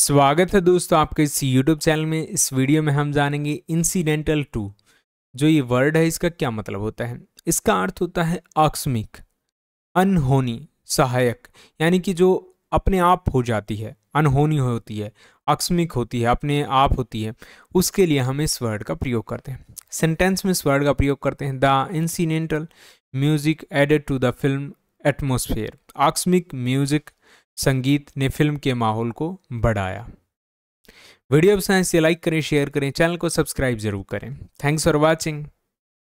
स्वागत है दोस्तों आपके इस यूट्यूब चैनल में इस वीडियो में हम जानेंगे इंसिडेंटल टू जो ये वर्ड है इसका क्या मतलब होता है इसका अर्थ होता है आकस्मिक अनहोनी सहायक यानी कि जो अपने आप हो जाती है अनहोनी होती है आकस्मिक होती है अपने आप होती है उसके लिए हम इस वर्ड का प्रयोग करते हैं सेंटेंस में इस वर्ड का प्रयोग करते हैं the incidental music added to the film atmosphere आकस्मिक म्यूजिक संगीत ने फिल्म के माहौल को बढ़ाया वीडियो पसंद से लाइक करें शेयर करें चैनल को सब्सक्राइब जरूर करें थैंक्स फॉर वॉचिंग